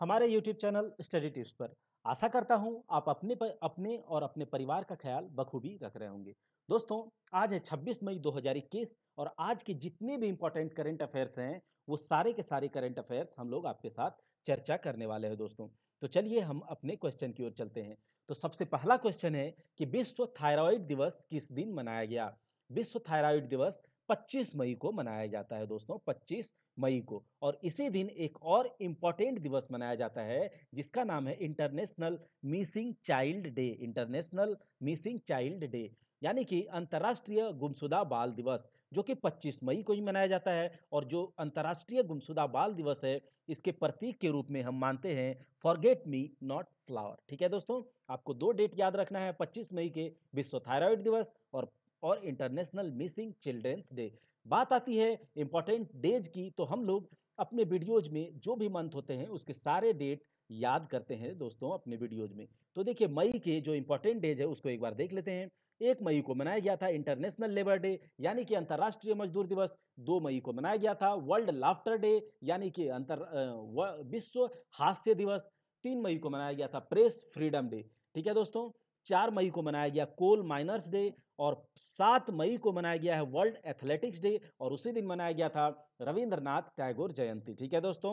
हमारे YouTube channel study tips पर आशा करता हूँ आप अपने पर, अपने और अपने परिवार का ख्याल बखूबी रख रहे होंगे दोस्तों आज है 26 मई 2021 और आज के जितने भी इंपॉर्टेंट करंट अफेयर्स हैं वो सारे के सारे करंट अफेयर्स हम लोग आपके साथ चर्चा करने वाले हैं दोस्तों तो चलिए हम अपने क्वेश्चन की ओर चलते हैं तो सबसे पहला क्वेश्चन है कि विश्व थायराइड दिवस किस दिन मनाया गया विश्व थायराइड दिवस 25 मई को मनाया जाता है दोस्तों 25 मई को और इसी दिन एक और इम्पॉर्टेंट दिवस मनाया जाता है जिसका नाम है international missing child day international missing child day यानी कि अंतर्राष्ट्रीय गुमशुदा बाल दिवस जो कि 25 मई को ही मनाया जाता है और जो अंतर्राष्ट्रीय गुमशुदा बाल दिवस है इसके प्रतीक के रूप में हम मानते हैं फॉरगेट मी नॉट फ्लावर ठीक है दोस्तों आपको दो डेट याद रखना है 25 मई के विश्व थायराइड दिवस और और इंटरनेशनल मिसिंग चिल्ड्रेंस डे बात आती है इम्पॉर्टेंट डेज की तो हम लोग अपने वीडियोज में जो भी मंथ होते हैं उसके सारे डेट याद करते हैं दोस्तों अपने वीडियोज में तो देखिए मई के जो इम्पोर्टेंट डेज है उसको एक बार देख लेते हैं एक मई को मनाया गया था इंटरनेशनल लेबर डे यानी कि अंतर्राष्ट्रीय मजदूर दिवस दो मई को मनाया गया था वर्ल्ड लाफ्टर डे यानी कि अंतर विश्व हास्य दिवस तीन मई को मनाया गया था प्रेस फ्रीडम डे ठीक है दोस्तों चार मई को मनाया गया कोल माइनर्स डे और सात मई को मनाया गया है वर्ल्ड एथलेटिक्स डे और उसी दिन मनाया गया था रविंद्रनाथ टैगोर जयंती ठीक है दोस्तों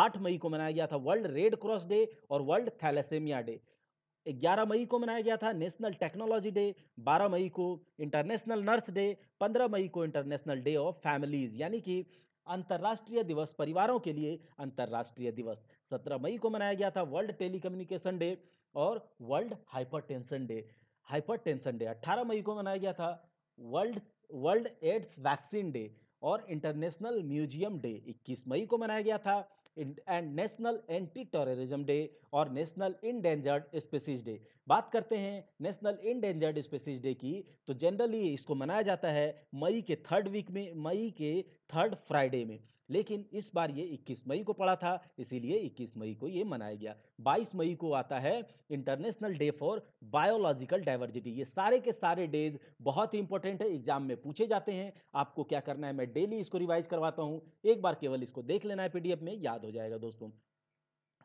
आठ मई को मनाया गया था वर्ल्ड रेड क्रॉस डे और वर्ल्ड थैलेसेमिया डे 11 मई को मनाया गया था नेशनल टेक्नोलॉजी डे 12 मई को इंटरनेशनल नर्स डे 15 मई को इंटरनेशनल डे ऑफ फैमिलीज यानी कि अंतर्राष्ट्रीय दिवस परिवारों के लिए अंतर्राष्ट्रीय दिवस 17 मई को मनाया गया था वर्ल्ड टेलीकम्युनिकेशन डे और world hypertension day hypertension day 18 मई को मनाया गया था world world AIDS vaccine day और इंटरनेशनल म्यूजियम डे 21 मई को मनाया गया था and national anti terrorism day और नेशनल इनडेंजर्ड स्पेसीज डे बात करते हैं नेशनल इनडेंजर्ड स्पेसीज डे की तो जनरली इसको मनाया जाता है मई के थर्ड वीक में मई के थर्ड फ्राइडे में लेकिन इस बार ये 21 मई को पड़ा था इसीलिए 21 मई को ये मनाया गया 22 मई को आता है international day for biological diversity ये सारे के सारे डेज बहुत ही इंपॉर्टेंट है एग्जाम में पूछे जाते हैं आपको क्या करना है मैं डेली इसको रिवाइज करवाता हूँ एक बार केवल इसको देख लेना है पीडीएफ में याद हो जाएगा दोस्तों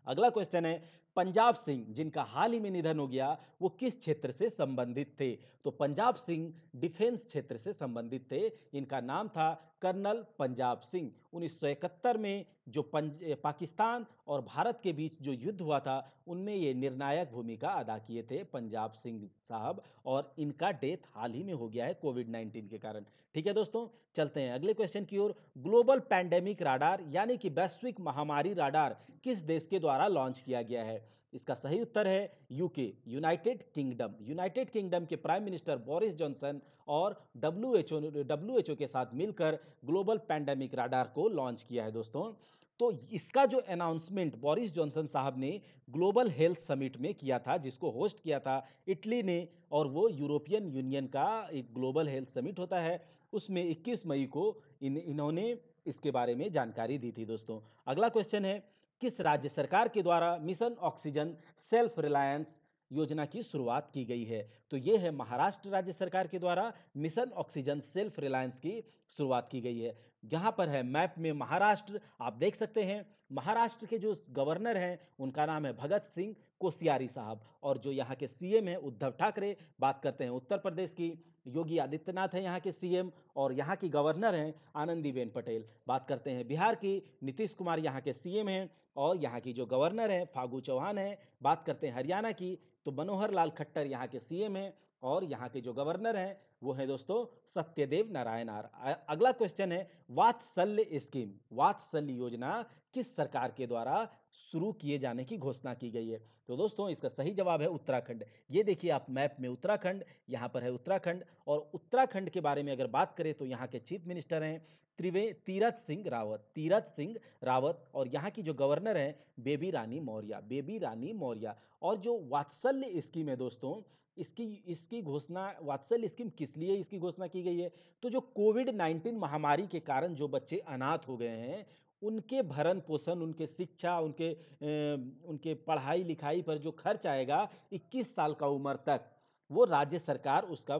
अगला क्वेश्चन है पंजाब सिंह जिनका हाल ही में निधन हो गया वो किस क्षेत्र से संबंधित थे तो पंजाब सिंह डिफेंस क्षेत्र से संबंधित थे इनका नाम था कर्नल पंजाब सिंह उन्नीस में जो पंज पाकिस्तान और भारत के बीच जो युद्ध हुआ था उनमें ये निर्णायक भूमिका अदा किए थे पंजाब सिंह साहब और इनका डेथ हाल ही में हो गया है कोविड नाइन्टीन के कारण ठीक है दोस्तों चलते हैं अगले क्वेश्चन की ओर ग्लोबल पैंडेमिक राडार यानी कि वैश्विक महामारी राडार किस देश के द्वारा लॉन्च किया गया है इसका सही उत्तर है UK United Kingdom United Kingdom के प्राइम मिनिस्टर बोरिस जॉनसन और डब्ल्यूएचओ डब्ल्यूएचओ के साथ मिलकर ग्लोबल पैंडेमिक राडार को लॉन्च किया है दोस्तों तो इसका जो अनाउंसमेंट बोरिस जॉनसन साहब ने ग्लोबल हेल्थ समिट में किया था जिसको होस्ट किया था इटली ने और वो यूरोपियन यूनियन का एक ग्लोबल हेल्थ समिट होता है उसमें 21 मई को इन इन्होंने इसके बारे में जानकारी दी थी दोस्तों अगला क्वेश्चन है किस राज्य सरकार के द्वारा मिशन ऑक्सीजन सेल्फ रिलायंस योजना की शुरुआत की गई है तो ये है महाराष्ट्र राज्य सरकार के द्वारा मिशन ऑक्सीजन सेल्फ रिलायंस की शुरुआत की गई है यहाँ पर है मैप में महाराष्ट्र आप देख सकते हैं महाराष्ट्र के जो गवर्नर हैं उनका नाम है भगत सिंह कोसियारी साहब और जो यहाँ के सीएम हैं उद्धव ठाकरे बात करते हैं उत्तर प्रदेश की योगी आदित्यनाथ हैं यहाँ के सीएम और यहाँ की गवर्नर हैं आनंदीबेन पटेल बात करते हैं बिहार की नीतीश कुमार यहाँ के सीएम हैं और यहाँ की जो गवर्नर हैं फागू चौहान हैं बात करते हैं हरियाणा की तो मनोहर लाल खट्टर यहाँ के सीएम हैं और यहाँ के जो गवर्नर हैं वो हैं दोस्तों सत्यदेव नारायण आर अगला क्वेश्चन है वात्सल्य स्कीम वात्सल्य योजना किस सरकार के द्वारा शुरू किए जाने की घोषणा की गई है तो दोस्तों इसका सही जवाब है उत्तराखंड ये देखिए आप मैप में उत्तराखंड यहाँ पर है उत्तराखंड और उत्तराखंड के बारे में अगर बात करें तो यहाँ के चीफ मिनिस्टर हैं त्रिवे तीरथ सिंह रावत तीरथ सिंह रावत और यहाँ की जो गवर्नर हैं बेबी रानी मौर्य बेबी रानी मौर्य और जो वात्सल्य स्कीम है दोस्तों इसकी इसकी घोषणा वात्सल्य स्कीम किस लिए इसकी घोषणा की गई है तो जो कोविड नाइन्टीन महामारी के कारण जो बच्चे अनाथ हो गए हैं उनके भरण पोषण उनके शिक्षा उनके उनके पढ़ाई लिखाई पर जो खर्च आएगा इक्कीस साल का उम्र तक वो राज्य सरकार उसका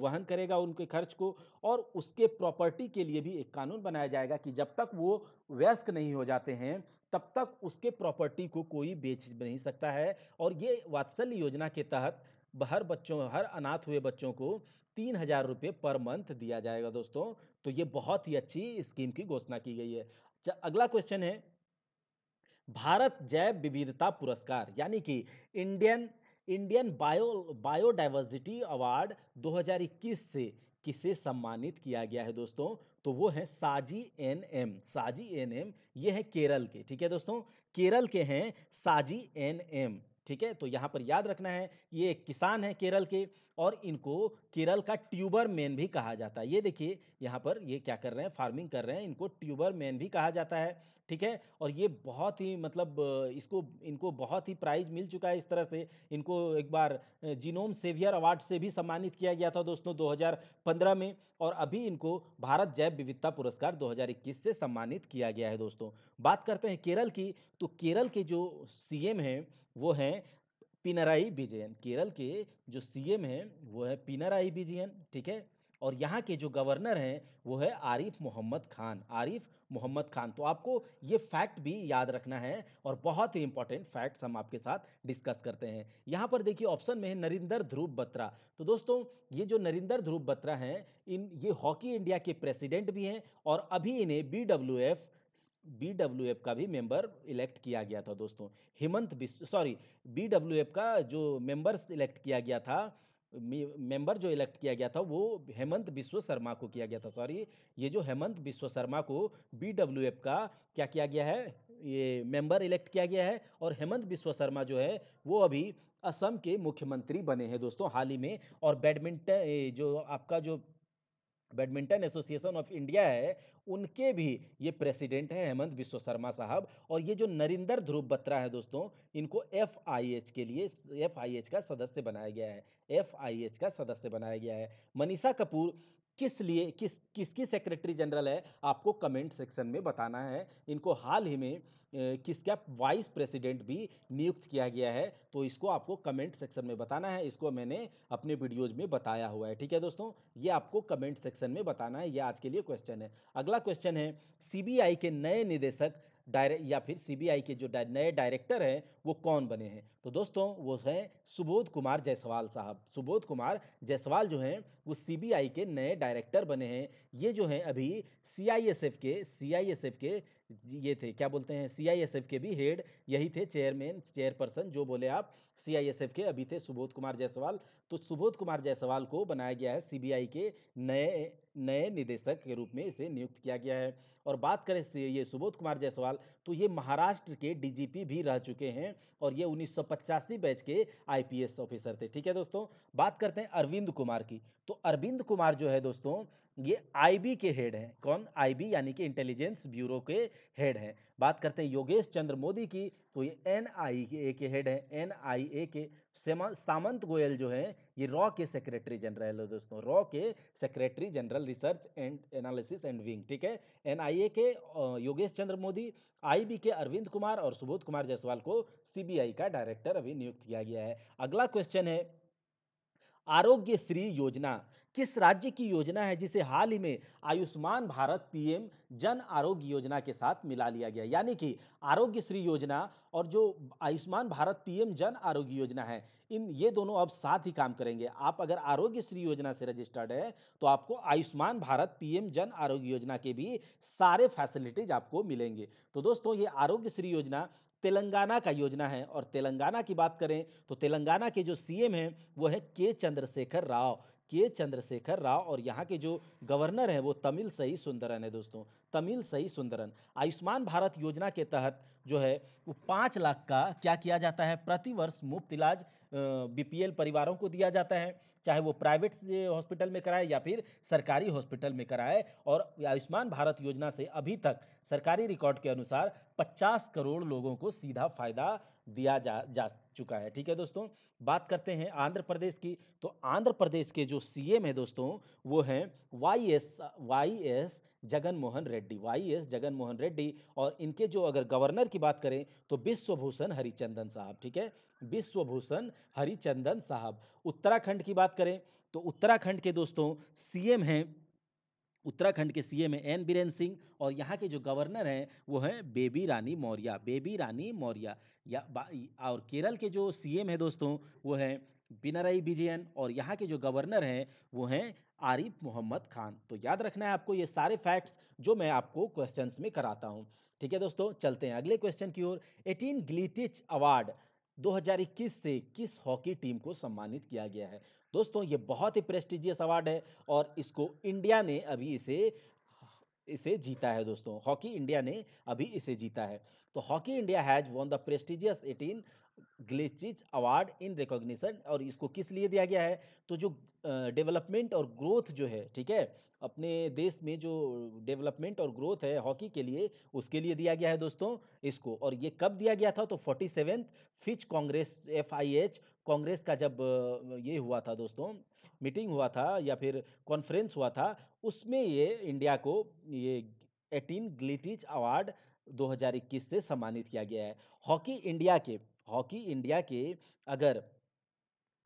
वहन करेगा उनके खर्च को और उसके प्रॉपर्टी के लिए भी एक कानून बनाया जाएगा कि जब तक वो व्यस्क नहीं हो जाते हैं तब तक उसके प्रॉपर्टी को कोई बेच नहीं सकता है और ये वात्सल्य योजना के तहत हर बच्चों हर अनाथ हुए बच्चों को तीन हज़ार रुपये पर मंथ दिया जाएगा दोस्तों तो ये बहुत ही अच्छी स्कीम की घोषणा की गई है अगला क्वेश्चन है भारत जैव विविधता पुरस्कार यानी कि Indian Indian bio biodiversity award 2021 से किसे सम्मानित किया गया है दोस्तों तो वो है Saji N M Saji N M ये है केरल के ठीक है दोस्तों केरल के हैं साजी एन एम ठीक है तो यहाँ पर याद रखना है ये किसान है केरल के और इनको केरल का ट्यूबर मैन भी कहा जाता है ये देखिए यहाँ पर ये क्या कर रहे हैं फार्मिंग कर रहे हैं इनको ट्यूबर मैन भी कहा जाता है ठीक है और ये बहुत ही मतलब इसको इनको बहुत ही प्राइज मिल चुका है इस तरह से इनको एक बार जीनोम सेवियर अवार्ड से भी सम्मानित किया गया था दोस्तों 2015 में और अभी इनको भारत जैव विविधता पुरस्कार 2021 से सम्मानित किया गया है दोस्तों बात करते हैं केरल की तो केरल के जो सीएम हैं वो हैं पिनराई विजयन केरल के जो सीएम हैं वो है पिनराई विजयन ठीक है और यहाँ के जो गवर्नर हैं वो है आरिफ मोहम्मद खान आरिफ मोहम्मद खान तो आपको ये फैक्ट भी याद रखना है और बहुत ही इंपॉर्टेंट फैक्ट्स हम आपके साथ डिस्कस करते हैं यहाँ पर देखिए ऑप्शन में है नरिंदर ध्रुव बत्रा तो दोस्तों ये जो नरिंदर ध्रुव बत्रा हैं इन ये हॉकी इंडिया के प्रेसिडेंट भी हैं और अभी इन्हें बी बी डब्ल्यू एफ का भी मेंबर इलेक्ट किया गया था दोस्तों Hemant Biswa sorry B W F का जो मेंबर्स इलेक्ट किया गया था मेंबर जो इलेक्ट किया गया था वो हेमंत बिश्व शर्मा को किया गया था सॉरी ये जो हेमंत बिश्व शर्मा को बी डब्ल्यू एफ का क्या किया गया है ये मेंबर इलेक्ट किया गया है और हेमंत बिश्व शर्मा जो है वो अभी असम के मुख्यमंत्री बने हैं दोस्तों हाल ही में और बैडमिंटन जो आपका जो बैडमिंटन एसोसिएशन ऑफ इंडिया है उनके भी ये प्रेसिडेंट हैं हेमंत विश्व शर्मा साहब और ये जो नरिंदर ध्रुव बत्रा है दोस्तों इनको एफ आई एच के लिए एफ आई एच का सदस्य बनाया गया है एफ आई एच का सदस्य बनाया गया है मनीषा कपूर किस लिए किस किसकी सेक्रेटरी जनरल है आपको कमेंट सेक्शन में बताना है इनको हाल ही में किसका वाइस प्रेसिडेंट भी नियुक्त किया गया है तो इसको आपको कमेंट सेक्शन में बताना है इसको मैंने अपने वीडियोज में बताया हुआ है ठीक है दोस्तों ये आपको कमेंट सेक्शन में बताना है ये आज के लिए क्वेश्चन है अगला क्वेश्चन है सी के नए निदेशक डायरेक्ट या फिर सीबीआई के जो नए डायरेक्टर हैं वो कौन बने हैं तो दोस्तों वो हैं सुबोध कुमार जायसवाल साहब सुबोध कुमार जायसवाल जो हैं वो सीबीआई के नए डायरेक्टर बने हैं ये जो हैं अभी सीआईएसएफ के सीआईएसएफ के ये थे क्या बोलते हैं सीआईएसएफ के भी हेड यही थे चेयरमैन चेयरपर्सन जो बोले आप सीआईएसएफ के अभी थे सुबोध कुमार जायसवाल तो सुबोध कुमार जायसवाल को बनाया गया है सीबीआई के नए नए निदेशक के रूप में इसे नियुक्त किया गया है और बात करें ये सुबोध कुमार जायसवाल तो ये महाराष्ट्र के डीजीपी भी रह चुके हैं और ये उन्नीस बैच के आईपीएस ऑफिसर थे ठीक है दोस्तों बात करते हैं अरविंद कुमार की तो अरविंद कुमार जो है दोस्तों ये आईबी के हेड हैं कौन आईबी यानी कि इंटेलिजेंस ब्यूरो के हेड हैं बात करते हैं योगेश चंद्र मोदी की तो ये एन आई के हेड हैं एन आई ए के सामंत गोयल जो हैं ये रॉ के सेक्रेटरी जनरल है दोस्तों रॉ के secretary general research and analysis and wing ठीक है एन आई ए के योगेश चंद्र मोदी आईबी के अरविंद कुमार और सुबोध कुमार जायसवाल को सीबीआई का डायरेक्टर अभी नियुक्त किया गया है अगला क्वेश्चन है आरोग्य श्री योजना किस राज्य की योजना है जिसे हाल ही में आयुष्मान भारत पीएम जन आरोग्य योजना के साथ मिला लिया गया यानी कि आरोग्य श्री योजना और जो आयुष्मान भारत पीएम जन आरोग्य योजना है इन ये दोनों अब साथ ही काम करेंगे आप अगर आरोग्य श्री योजना से रजिस्टर्ड है तो आपको आयुष्मान भारत पीएम जन आरोग्य योजना के भी सारे फैसिलिटीज आपको मिलेंगे तो दोस्तों ये आरोग्य श्री योजना तेलंगाना का योजना है और तेलंगाना की बात करें तो तेलंगाना के जो सीएम हैं वो है के चंद्रशेखर राव के चंद्रशेखर राव और यहाँ के जो गवर्नर हैं वो तमिल सही सुंदरन है दोस्तों तमिल सही सुंदरन आयुष्मान भारत योजना के तहत जो है वो पाँच लाख का क्या किया जाता है प्रतिवर्ष मुफ्त इलाज बीपीएल परिवारों को दिया जाता है चाहे वो प्राइवेट हॉस्पिटल में कराए या फिर सरकारी हॉस्पिटल में कराए और आयुष्मान भारत योजना से अभी तक सरकारी रिकॉर्ड के अनुसार 50 करोड़ लोगों को सीधा फायदा दिया जा जा चुका है ठीक है दोस्तों बात करते हैं आंध्र प्रदेश की तो आंध्र प्रदेश के जो सीएम है दोस्तों वो हैं Y S Y S Jagan Mohan Reddy Y S Jagan Mohan Reddy और इनके जो अगर गवर्नर की बात करें तो विश्वभूषण हरिचंदन साहब ठीक है विश्वभूषण हरिचंदन साहब उत्तराखंड की बात करें तो उत्तराखंड के दोस्तों सीएम हैं उत्तराखंड के सीएम हैं एन बीरेन सिंह और यहाँ के जो गवर्नर हैं वो हैं बेबी रानी मौर्या बेबी रानी मौर्या या और केरल के जो सीएम हैं दोस्तों वो हैं बिनराई विजयन और यहाँ के जो गवर्नर हैं वो हैं आरिफ मोहम्मद खान तो याद रखना है आपको ये सारे फैक्ट्स जो मैं आपको क्वेश्चंस में कराता हूँ ठीक है दोस्तों चलते हैं अगले क्वेश्चन की ओर एटीन ग्लिटिच अवार्ड 2021 से किस हॉकी टीम को सम्मानित किया गया है दोस्तों ये बहुत ही प्रेस्टिजियस अवार्ड है और इसको इंडिया ने अभी इसे इसे जीता है दोस्तों हॉकी इंडिया ने अभी इसे जीता है तो hockey India has won the prestigious Etienne Glichitch award in recognition और इसको किस लिए दिया गया है तो जो डेवलपमेंट और ग्रोथ जो है ठीक है अपने देश में जो डेवलपमेंट और ग्रोथ है हॉकी के लिए उसके लिए दिया गया है दोस्तों इसको और ये कब दिया गया था तो forty seventh FIH congress F I H congress का जब ये हुआ था दोस्तों मीटिंग हुआ था या फिर कॉन्फ्रेंस हुआ था उसमें ये इंडिया को ये एटीन ग्लिटिज अवार्ड 2021 से सम्मानित किया गया है हॉकी इंडिया के हॉकी इंडिया के अगर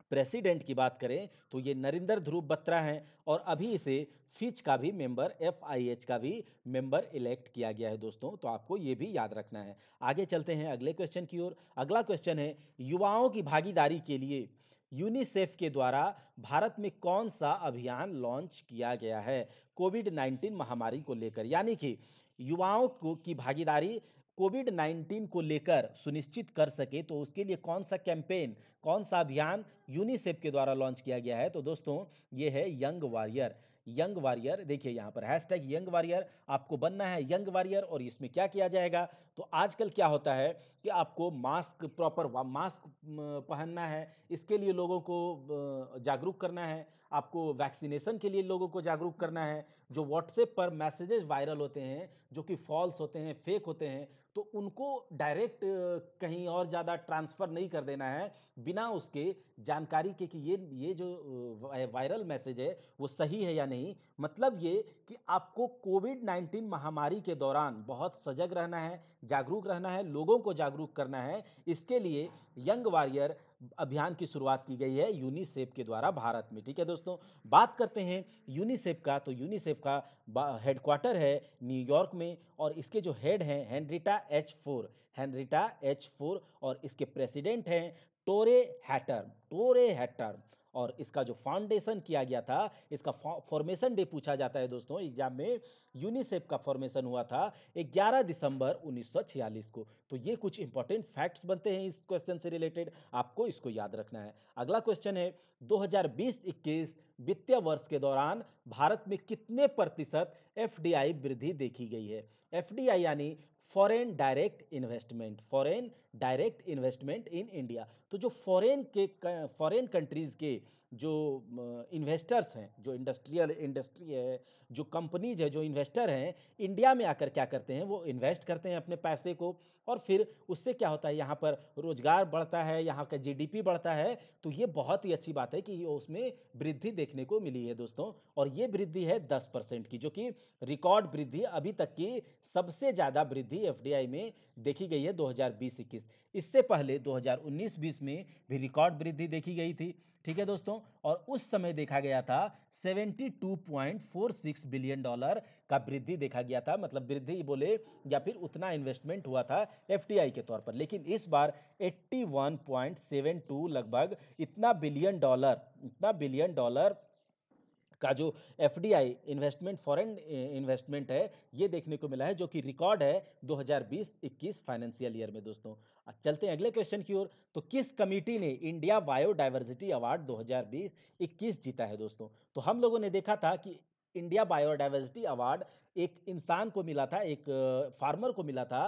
प्रेसिडेंट की बात करें तो ये नरेंद्र ध्रुव बत्रा हैं और अभी इसे फिच का भी मेंबर एफ का भी मेंबर इलेक्ट किया गया है दोस्तों तो आपको ये भी याद रखना है आगे चलते हैं अगले क्वेश्चन की ओर अगला क्वेश्चन है युवाओं की भागीदारी के लिए यूनिसेफ के द्वारा भारत में कौन सा अभियान लॉन्च किया गया है कोविड 19 महामारी को लेकर यानी कि युवाओं को की भागीदारी कोविड 19 को लेकर सुनिश्चित कर सके तो उसके लिए कौन सा कैंपेन कौन सा अभियान यूनिसेफ के द्वारा लॉन्च किया गया है तो दोस्तों ये है यंग वॉरियर यंग वॉरियर देखिए यहाँ पर हैशटैग यंग वॉरियर आपको बनना है यंग वॉरियर और इसमें क्या किया जाएगा तो आजकल क्या होता है कि आपको मास्क प्रॉपर मास्क पहनना है इसके लिए लोगों को जागरूक करना है आपको वैक्सीनेशन के लिए लोगों को जागरूक करना है जो व्हाट्सएप पर मैसेजेज वायरल होते हैं जो कि फॉल्स होते हैं फेक होते हैं तो उनको डायरेक्ट कहीं और ज़्यादा ट्रांसफ़र नहीं कर देना है बिना उसके जानकारी के कि ये ये जो वायरल मैसेज है वो सही है या नहीं मतलब ये कि आपको कोविड नाइन्टीन महामारी के दौरान बहुत सजग रहना है जागरूक रहना है लोगों को जागरूक करना है इसके लिए यंग वॉरियर अभियान की शुरुआत की गई है यूनिसेफ के द्वारा भारत में ठीक है दोस्तों बात करते हैं यूनिसेफ का तो यूनिसेफ का हेडक्वार्टर है न्यूयॉर्क में और इसके जो हेड हैं Henrietta H Fore Henrietta H Fore और इसके प्रेसिडेंट हैं टोरे हैटर टोरे हैटर और इसका जो फाउंडेशन किया गया था इसका फॉर्मेशन डे पूछा जाता है दोस्तों एग्जाम में यूनिसेफ का फॉर्मेशन हुआ था 11 दिसंबर 1946 को तो ये कुछ इंपॉर्टेंट फैक्ट्स बनते हैं इस क्वेश्चन से रिलेटेड आपको इसको याद रखना है अगला क्वेश्चन है दो हजार वित्तीय वर्ष के दौरान भारत में कितने प्रतिशत एफ वृद्धि देखी गई है एफ यानी foreign direct investment foreign direct investment in India तो जो फॉरेन के फॉरेन कंट्रीज़ के जो इन्वेस्टर्स हैं जो इंडस्ट्रियल इंडस्ट्री है जो कंपनीज है जो इन्वेस्टर हैं इंडिया में आकर क्या करते हैं वो इन्वेस्ट करते हैं अपने पैसे को और फिर उससे क्या होता है यहाँ पर रोजगार बढ़ता है यहाँ का जीडीपी बढ़ता है तो ये बहुत ही अच्छी बात है कि उसमें वृद्धि देखने को मिली है दोस्तों और ये वृद्धि है दस परसेंट की जो कि रिकॉर्ड वृद्धि अभी तक की सबसे ज़्यादा वृद्धि एफ में देखी गई है दो हज़ार इससे पहले दो हज़ार में भी रिकॉर्ड वृद्धि देखी गई थी ठीक है दोस्तों और उस समय देखा गया था 72.46 बिलियन डॉलर का वृद्धि देखा गया था मतलब वृद्धि बोले या फिर उतना इन्वेस्टमेंट हुआ था एफडीआई के तौर पर लेकिन इस बार 81.72 लगभग इतना बिलियन डॉलर इतना बिलियन डॉलर का जो एफ इन्वेस्टमेंट फॉरेन इन्वेस्टमेंट है ये देखने को मिला है जो कि रिकॉर्ड है 2020-21 फाइनेंशियल ईयर में दोस्तों चलते हैं अगले क्वेश्चन की ओर तो किस कमेटी ने इंडिया बायोडाइवर्सिटी अवार्ड 2020-21 जीता है दोस्तों तो हम लोगों ने देखा था कि इंडिया बायोडाइवर्सिटी अवार्ड एक इंसान को मिला था एक फार्मर को मिला था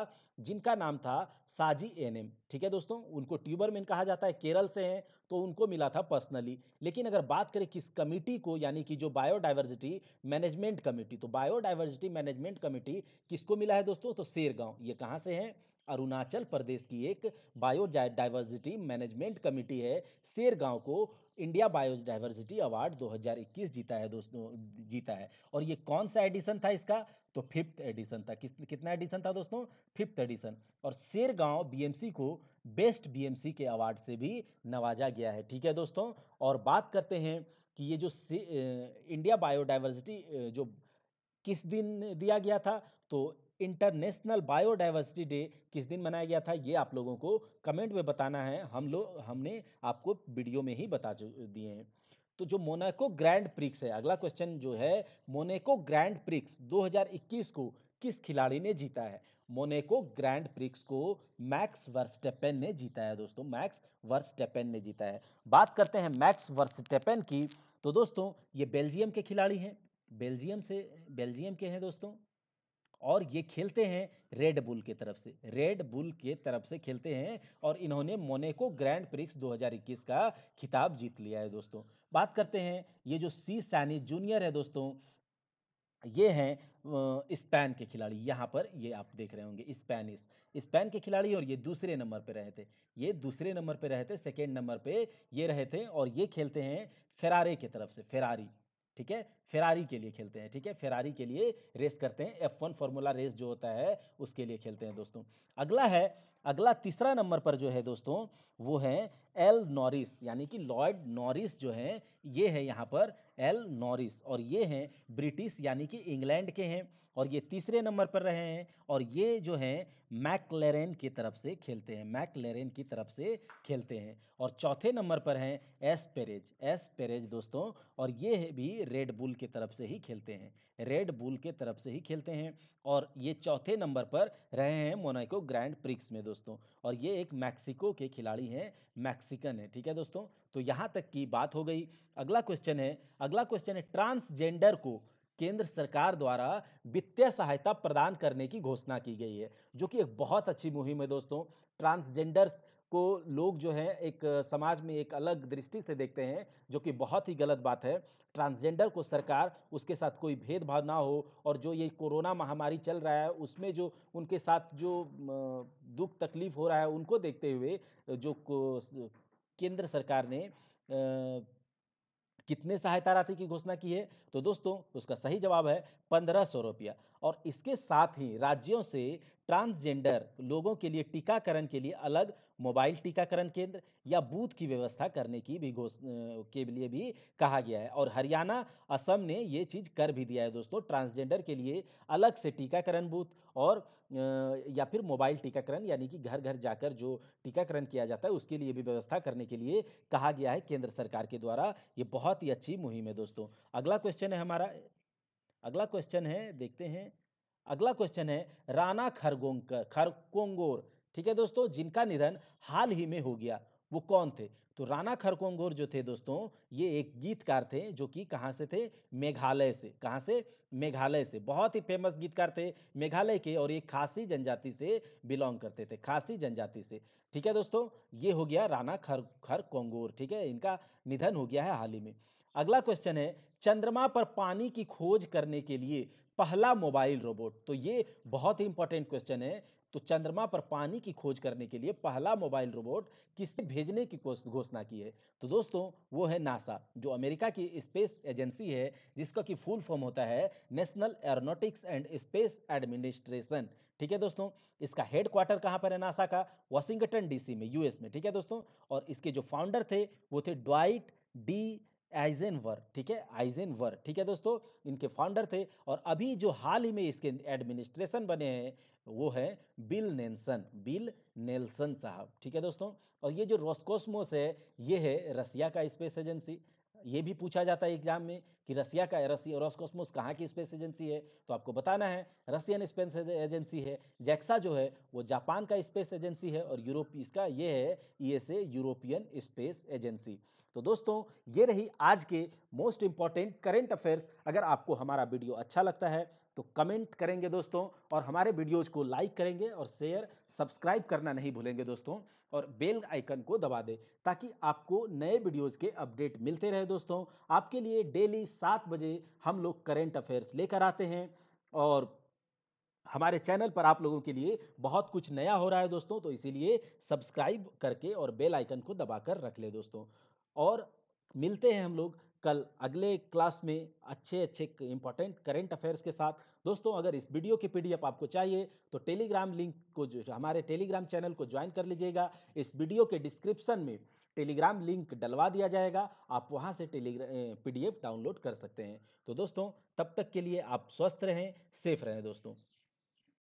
जिनका नाम था साजी एनएम ठीक है दोस्तों उनको ट्यूबरमैन कहा जाता है केरल से हैं तो उनको मिला था पर्सनली लेकिन अगर बात करें किस कमेटी को यानी कि जो बायोडाइवर्सिटी मैनेजमेंट कमेटी तो बायोडाइवर्सिटी मैनेजमेंट कमेटी किसको मिला है दोस्तों तो शेरगांव ये कहाँ से हैं अरुणाचल प्रदेश की एक बायो डाइवर्सिटी मैनेजमेंट कमेटी है शेर को इंडिया बायोडाइवर्सिटी अवार्ड 2021 जीता है दोस्तों जीता है और ये कौन सा एडिशन था इसका तो फिफ्थ एडिशन था किस, कितना एडिशन था दोस्तों फिफ्थ एडिशन और शेरगांव बीएमसी को बेस्ट बीएमसी के अवार्ड से भी नवाजा गया है ठीक है दोस्तों और बात करते हैं कि ये जो इंडिया बायोडाइवर्सिटी जो किस दिन दिया गया था तो इंटरनेशनल बायोडाइवर्सिटी डे किस दिन मनाया गया था ये आप लोगों को कमेंट में बताना है हम लोग हमने आपको वीडियो में ही बता दिए हैं तो जो मोनाको ग्रैंड प्रिक्स है अगला क्वेश्चन जो है मोनेको ग्रैंड प्रिक्स 2021 को किस खिलाड़ी ने जीता है मोनेको ग्रैंड प्रिक्स को मैक्स वर्सटेपेन ने जीता है दोस्तों मैक्स वर्सटेपेन ने जीता है बात करते हैं मैक्स वर्सटेपेन की तो दोस्तों ये बेल्जियम के खिलाड़ी हैं बेल्जियम से बेल्जियम के हैं दोस्तों और ये खेलते हैं रेड बुल के तरफ से रेड बुल के तरफ से खेलते हैं और इन्होंने मोनेको ग्रैंड प्रिक्स 2021 का खिताब जीत लिया है दोस्तों बात करते हैं ये जो सी सैनी जूनियर है दोस्तों ये हैं स्पेन के खिलाड़ी यहाँ पर ये आप देख रहे होंगे स्पेनिस स्पेन के खिलाड़ी और ये दूसरे नंबर पे रहे थे ये दूसरे नंबर पे रहे थे सेकेंड नंबर पे ये रहे थे और ये खेलते हैं फेरारे की तरफ से फेरारी ठीक है फेरारी के लिए खेलते हैं ठीक है फेरारी के लिए रेस करते हैं एफ वन फॉर्मूला रेस जो होता है उसके लिए खेलते हैं दोस्तों अगला है अगला तीसरा नंबर पर जो है दोस्तों वो है एल नॉरिस यानी कि लॉयड नॉरिस जो है ये है यहाँ पर एल नॉरिस और ये हैं ब्रिटिश यानी कि इंग्लैंड के हैं और ये तीसरे नंबर पर रहे हैं और ये जो हैं मैकलेरन की तरफ से खेलते हैं मैकलेरन की तरफ से खेलते हैं और चौथे नंबर पर हैं एस पेरेज एस पेरेज दोस्तों और ये भी रेड बुल की तरफ से ही खेलते हैं रेड बुल के तरफ से ही खेलते हैं और ये चौथे नंबर पर रहे हैं मोनाको ग्रैंड प्रिक्स में दोस्तों और ये एक मैक्सिको के खिलाड़ी हैं मैक्सिकन है ठीक है दोस्तों तो यहाँ तक की बात हो गई अगला क्वेश्चन है अगला क्वेश्चन है ट्रांसजेंडर को केंद्र सरकार द्वारा वित्तीय सहायता प्रदान करने की घोषणा की गई है जो कि एक बहुत अच्छी मुहिम है दोस्तों ट्रांसजेंडर्स को लोग जो है एक समाज में एक अलग दृष्टि से देखते हैं जो कि बहुत ही गलत बात है ट्रांसजेंडर को सरकार उसके साथ कोई भेदभाव ना हो और जो ये कोरोना महामारी चल रहा है उसमें जो उनके साथ जो दुख तकलीफ हो रहा है उनको देखते हुए जो केंद्र सरकार ने कितने सहायता राशि की घोषणा की है तो दोस्तों उसका सही जवाब है पंद्रह सौ रुपया और इसके साथ ही राज्यों से ट्रांसजेंडर लोगों के लिए टीकाकरण के लिए अलग मोबाइल टीकाकरण केंद्र या बूथ की व्यवस्था करने की भी घोष के लिए भी कहा गया है और हरियाणा असम ने ये चीज़ कर भी दिया है दोस्तों ट्रांसजेंडर के लिए अलग से टीकाकरण बूथ और या फिर मोबाइल टीकाकरण यानी कि घर घर जाकर जो टीकाकरण किया जाता है उसके लिए भी व्यवस्था करने के लिए कहा गया है केंद्र सरकार के द्वारा ये बहुत ही अच्छी मुहिम है दोस्तों अगला क्वेश्चन है हमारा अगला क्वेश्चन है देखते हैं अगला क्वेश्चन है राणा खरगोंकर खरकोंगोर ठीक है दोस्तों जिनका निधन हाल ही में हो गया वो कौन थे तो राणा खरकोंगोर जो थे दोस्तों ये एक गीतकार थे जो कि कहाँ से थे मेघालय से कहाँ से मेघालय से बहुत ही फेमस गीतकार थे मेघालय के और ये खासी जनजाति से बिलोंग करते थे खासी जनजाति से ठीक है दोस्तों ये हो गया राणा खर खर कोंगोर ठीक है इनका निधन हो गया है हाल ही में अगला क्वेश्चन है चंद्रमा पर पानी की खोज करने के लिए पहला मोबाइल रोबोट तो ये बहुत ही इंपॉर्टेंट क्वेश्चन है तो चंद्रमा पर पानी की खोज करने के लिए पहला मोबाइल रोबोट किसने भेजने की घोषणा की है तो दोस्तों वो है नासा जो अमेरिका की स्पेस एजेंसी है जिसका कि फुल फॉर्म होता है national aeronautics and space administration ठीक है दोस्तों इसका हेड क्वार्टर कहाँ पर है नासा का वाशिंगटन डीसी में यूएस में ठीक है दोस्तों और इसके जो फाउंडर थे वो थे ड्वाइट डी वर ठीक है आइजेन वर ठीक है दोस्तों इनके फाउंडर थे और अभी जो हाल ही में इसके एडमिनिस्ट्रेशन बने हैं वो है बिल नेल्सन बिल नेल्सन साहब ठीक है दोस्तों और ये जो रोस्कोसमोस है ये है रसिया का स्पेस एजेंसी ये भी पूछा जाता है एग्जाम में कि रसिया का रसिया रोस्कोसमोस कहाँ की स्पेस एजेंसी है तो आपको बताना है रसियन स्पेस एजेंसी है जैक्सा जो है वो जापान का स्पेस एजेंसी है और यूरोप इसका ये है ईएसए यूरोपियन स्पेस एजेंसी तो दोस्तों ये रही आज के मोस्ट इंपॉर्टेंट करेंट अफेयर्स अगर आपको हमारा वीडियो अच्छा लगता है तो कमेंट करेंगे दोस्तों और हमारे वीडियोज को लाइक करेंगे और शेयर सब्सक्राइब करना नहीं भूलेंगे दोस्तों और बेल आइकन को दबा दें ताकि आपको नए वीडियोस के अपडेट मिलते रहे दोस्तों आपके लिए डेली सात बजे हम लोग करेंट अफेयर्स लेकर आते हैं और हमारे चैनल पर आप लोगों के लिए बहुत कुछ नया हो रहा है दोस्तों तो इसीलिए सब्सक्राइब करके और बेल आइकन को दबाकर रख ले दोस्तों और मिलते हैं हम लोग कल अगले क्लास में अच्छे अच्छे इंपॉर्टेंट करेंट अफेयर्स के साथ दोस्तों अगर इस वीडियो की पी आपको चाहिए तो टेलीग्राम लिंक को जो हमारे टेलीग्राम चैनल को ज्वाइन कर लीजिएगा इस वीडियो के डिस्क्रिप्शन में टेलीग्राम लिंक डलवा दिया जाएगा आप वहां से टेलीग्राम पीडीएफ डाउनलोड कर सकते हैं तो दोस्तों तब तक के लिए आप स्वस्थ रहें सेफ रहें दोस्तों